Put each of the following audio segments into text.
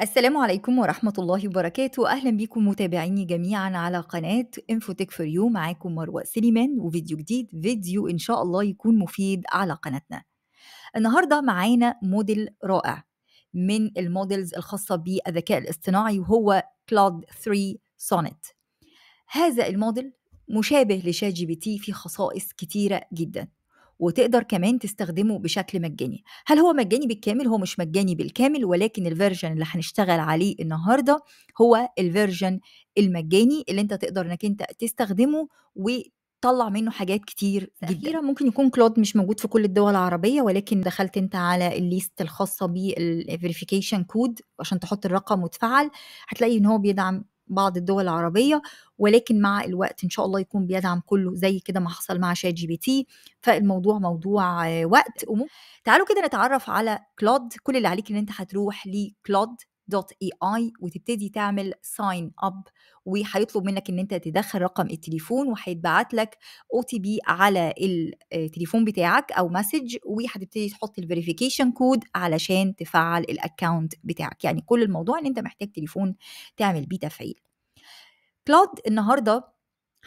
السلام عليكم ورحمة الله وبركاته أهلا بكم متابعيني جميعا على قناة انفوتك فور يو معاكم مروة سليمان وفيديو جديد فيديو إن شاء الله يكون مفيد على قناتنا النهاردة معانا موديل رائع من المودلز الخاصة بالذكاء الاصطناعي وهو كلود 3 سونت هذا الموديل مشابه لشات جي بي تي في خصائص كتيرة جدا وتقدر كمان تستخدمه بشكل مجاني هل هو مجاني بالكامل هو مش مجاني بالكامل ولكن الفيرجن اللي هنشتغل عليه النهارده هو الفيرجن المجاني اللي انت تقدر انك انت تستخدمه و طلع منه حاجات كتير جدا ممكن يكون كلود مش موجود في كل الدول العربية ولكن دخلت انت على الليست الخاصة بالفيريفيكيشن كود عشان تحط الرقم وتفعل هتلاقي ان هو بيدعم بعض الدول العربية ولكن مع الوقت إن شاء الله يكون بيدعم كله زي كده ما حصل مع شات جي بي تي فالموضوع موضوع وقت تعالوا كده نتعرف على كلود كل اللي عليك إن أنت هتروح لكلود دوت اي اي وتبتدي تعمل ساين اب وهيطلب منك ان انت تدخل رقم التليفون وهيتبعت لك او تي بي على آه، التليفون بتاعك او مسج وهتبتدي تحط الفيريفيكيشن كود علشان تفعل الاكونت بتاعك يعني كل الموضوع ان انت محتاج تليفون تعمل بيه تفعيل كلاود النهارده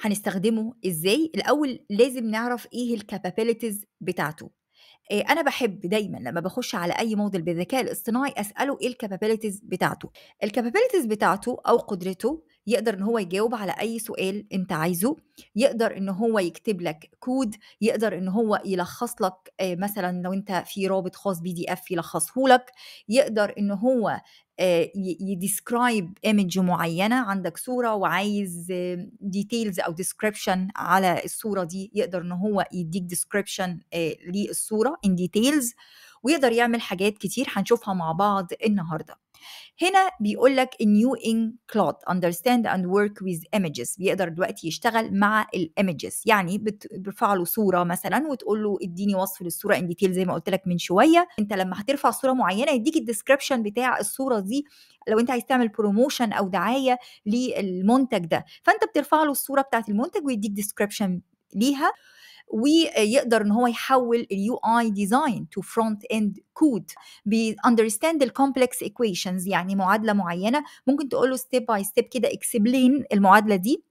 هنستخدمه ازاي الاول لازم نعرف ايه الكابابيلتيز بتاعته انا بحب دايما لما بخش على اي موديل بالذكاء الاصطناعي اساله ايه الكابابيلتيز بتاعته الكابابيلتيز بتاعته او قدرته يقدر ان هو يجاوب على اي سؤال انت عايزه يقدر ان هو يكتب لك كود يقدر ان هو يلخص لك آه، مثلا لو انت في رابط خاص بي دي اف يلخصه لك يقدر ان هو آه، يديسكرايب ايمج معينه عندك صوره وعايز ديتيلز آه، او ديسكريبشن على الصوره دي يقدر ان هو يديك ديسكريبشن للصوره ان ديتيلز ويقدر يعمل حاجات كتير هنشوفها مع بعض النهارده هنا بيقول لك new كلود understand and work with images بيقدر دلوقتي يشتغل مع الايمجز يعني بترفع له صوره مثلا وتقول له اديني وصف للصوره ان ديتيل زي ما قلت لك من شويه انت لما هترفع صوره معينه يديك الديسكربشن بتاع الصوره دي لو انت عايز تعمل بروموشن او دعايه للمنتج ده فانت بترفع له الصوره بتاعت المنتج ويديك ديسكربشن ليها ويقدر ان هو يحول اليو اي ديزاين تو فرونت اند كود اندرستاند الكومبلكس ايكويشنز يعني معادله معينه ممكن تقول له ستيب باي ستيب كده اكسبلين المعادله دي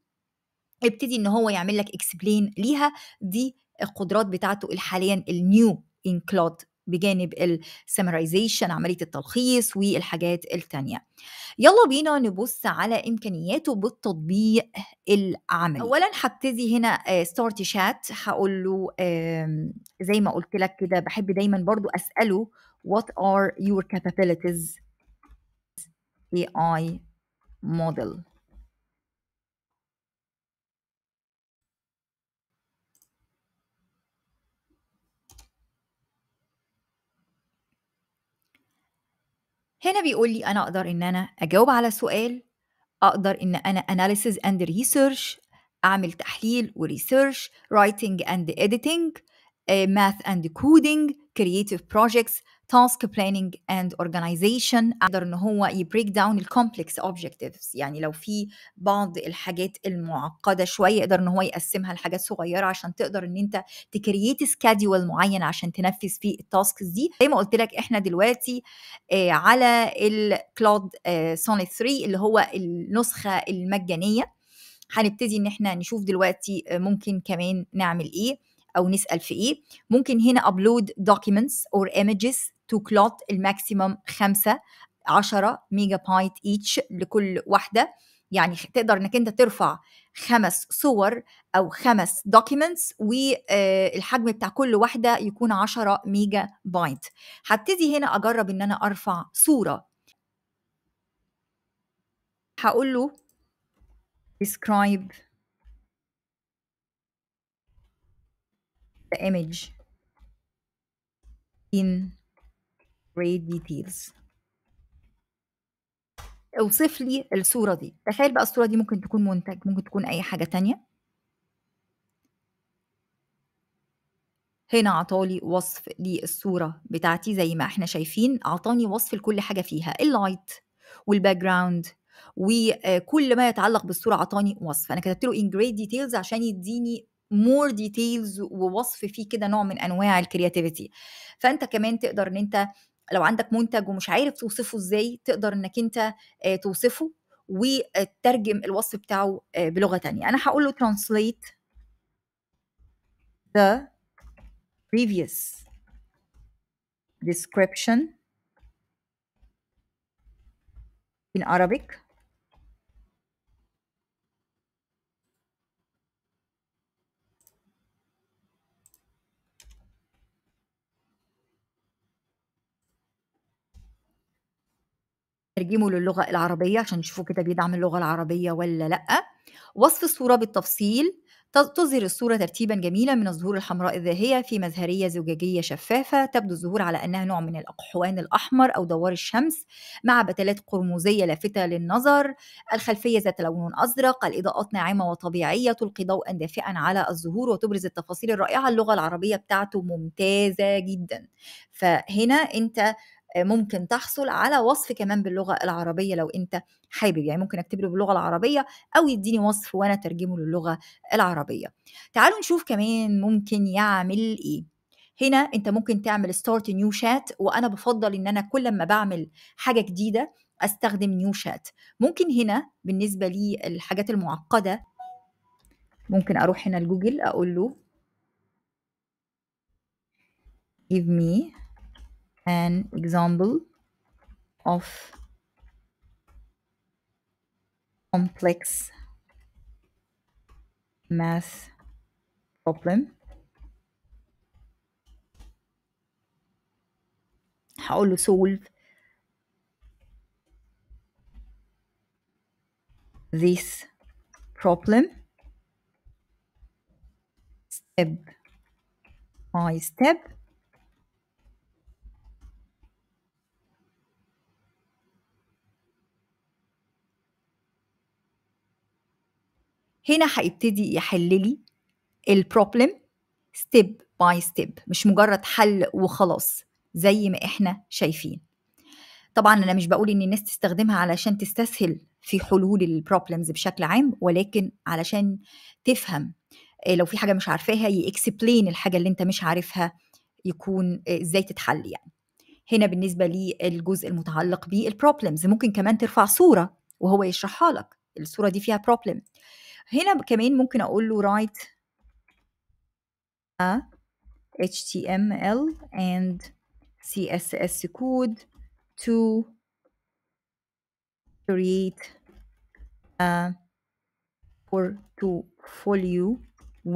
ابتدي ان هو يعمل لك اكسبلين ليها دي القدرات بتاعته حاليا النيو ان كلود بجانب السمرايزيشن عمليه التلخيص والحاجات الثانيه يلا بينا نبص على امكانياته بالتطبيق العملي اولا هبتدي هنا ستارت آه، شات هقول له زي ما قلت لك كده بحب دايما برضو اساله what are your capabilities AI model هنا بيقول لي انا اقدر ان انا اجاوب على سؤال اقدر ان انا analysis and research اعمل تحليل وريسيرش writing and editing math and coding creative projects تاسك بلاننج اند اورجانيزيشن قدر ان هو يبريك داون الكومبلكس اوبجكتيفز يعني لو في بعض الحاجات المعقده شويه يقدر ان هو يقسمها لحاجات صغيره عشان تقدر ان انت تكريت سكادول معين عشان تنفذ فيه التاسكس دي زي ما قلت لك احنا دلوقتي آه على الكلاود سوني 3 اللي هو النسخه المجانيه هنبتدي ان احنا نشوف دلوقتي آه، ممكن كمان نعمل ايه او نسال في ايه ممكن هنا ابلود documents اور ايمجز تو كلوت الماكسيمم خمسة عشرة ميجا بايت ايتش لكل واحدة يعني تقدر انك انت ترفع خمس صور او خمس دوكيمنتس والحجم آه، بتاع كل واحده يكون 10 ميجا بايت هبتدي هنا اجرب ان انا ارفع صوره هقول له describe the image in great details اوصف لي الصورة دي تخيل بقى الصورة دي ممكن تكون منتج ممكن تكون أي حاجة تانية هنا عطالي وصف للصورة بتاعتي زي ما احنا شايفين عطاني وصف لكل حاجة فيها اللايت والباك جراوند وكل ما يتعلق بالصورة عطاني وصف أنا كتبت له in great details عشان يديني more details ووصف فيه كده نوع من انواع الكرياتيفيتي فانت كمان تقدر ان انت لو عندك منتج ومش عارف توصفه ازاي تقدر انك انت آه، توصفه وترجم الوصف بتاعه آه، بلغه تانية انا هقول له translate the previous description in Arabic ترجمه للغة العربية عشان يشوفوا كده بيدعم اللغة العربية ولا لأ، وصف الصورة بالتفصيل تظهر الصورة ترتيبًا جميلًا من الزهور الحمراء الذاهية في مزهرية زجاجية شفافة، تبدو الزهور على أنها نوع من الأقحوان الأحمر أو دوار الشمس، مع بتلات قرمزية لافتة للنظر، الخلفية ذات لون أزرق، الإضاءات ناعمة وطبيعية تلقي ضوءًا دافئًا على الزهور وتبرز التفاصيل الرائعة، اللغة العربية بتاعته ممتازة جدًا، فهنا أنت آه، ممكن تحصل على وصف كمان باللغه العربيه لو انت حابب يعني ممكن اكتب له باللغه العربيه او يديني وصف وانا ترجمه للغه العربيه تعالوا نشوف كمان ممكن يعمل ايه هنا انت ممكن تعمل ستارت نيو شات وانا بفضل ان انا كل ما بعمل حاجه جديده استخدم نيو شات ممكن هنا بالنسبه للحاجات المعقده ممكن اروح هنا لجوجل اقول له give me an example of complex math problem how to solve this problem step by step هنا هيبتدي يحل لي البروبلم ستيب باي ستيب مش مجرد حل وخلاص زي ما احنا شايفين طبعا انا مش بقول ان الناس تستخدمها علشان تستسهل في حلول البروبلمز بشكل عام ولكن علشان تفهم آه، لو في حاجه مش عارفاها يكسبلين الحاجه اللي انت مش عارفها يكون آه، ازاي تتحل يعني هنا بالنسبه للجزء المتعلق بالبروبلمز ممكن كمان ترفع صوره وهو يشرحها لك الصوره دي فيها بروبلم هنا كمان ممكن اقول له write a HTML and CSS code to create a portfolio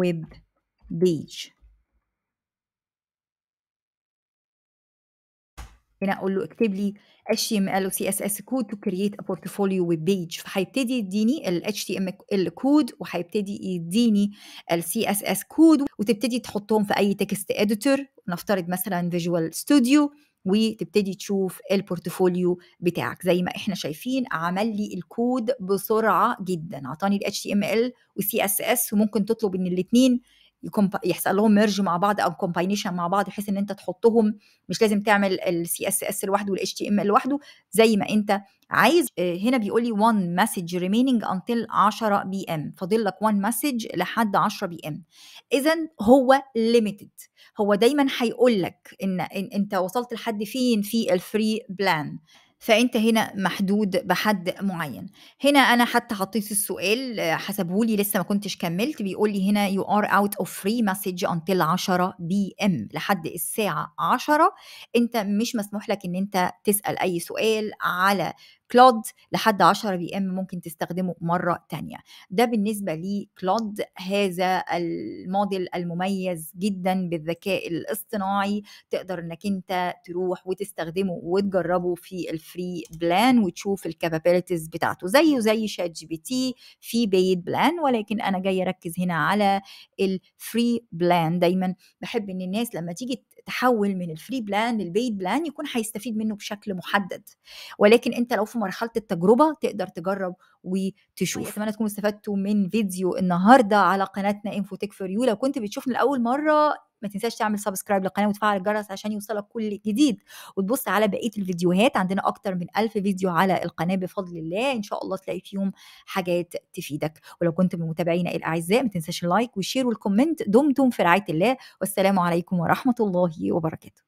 web page هنا اقول له اكتب لي HTML و CSS كود تو كرييت ا بورتفوليو ويب بيج فهيبتدي يديني ال HTML كود وهيبتدي يديني ال CSS كود وتبتدي تحطهم في اي تكست اديتور نفترض مثلا فيجوال ستوديو وتبتدي تشوف البورتفوليو بتاعك زي ما احنا شايفين عمل لي الكود بسرعه جدا اعطاني ال HTML و CSS وممكن تطلب ان الاثنين يحصل لهم ميرج مع بعض او كومباينيشن مع بعض بحيث ان انت تحطهم مش لازم تعمل السي اس اس لوحده والاتش تي ام لوحده زي ما انت عايز آه، هنا بيقول لي 1 مسج ريميننج انتل 10 بي ام فاضل لك 1 مسج لحد 10 بي ام اذا هو ليميتد هو دايما هيقول لك ان انت وصلت لحد فين في الفري بلان فانت هنا محدود بحد معين هنا انا حتى حطيت السؤال آه، حسبه لي لسه ما كنتش كملت بيقول لي هنا يو ار اوت اوف فري مسج انتل 10 بي ام لحد الساعه 10 انت مش مسموح لك ان انت تسال اي سؤال على كلود لحد 10 بي ام ممكن تستخدمه مره تانية ده بالنسبه لكلود هذا الموديل المميز جدا بالذكاء الاصطناعي تقدر انك انت تروح وتستخدمه وتجربه في الفري بلان وتشوف الكابابيلتيز بتاعته زيه زي شات جي بي تي في بيد بلان ولكن انا جايه اركز هنا على الفري بلان دايما بحب ان الناس لما تيجي التحول من الفري بلان للبيد بلان يكون هيستفيد منه بشكل محدد ولكن انت لو في مرحله التجربه تقدر تجرب وتشوف اتمنى تكونوا استفدتوا من فيديو النهارده على قناتنا انفوتك فور يو لو كنت بتشوفنا لاول مره ما تنساش تعمل سبسكرايب للقناه وتفعل الجرس عشان يوصلك كل جديد وتبص على بقيه الفيديوهات عندنا اكتر من ألف فيديو على القناه بفضل الله ان شاء الله تلاقي فيهم حاجات تفيدك ولو كنت من متابعينا الاعزاء ما تنساش اللايك والشير والكومنت دمتم في رعايه الله والسلام عليكم ورحمه الله وبركاته